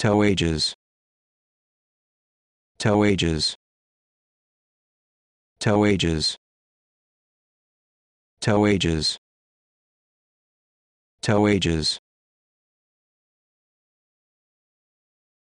Toe ages. Toe ages. Toe ages. Toe ages. Toe ages.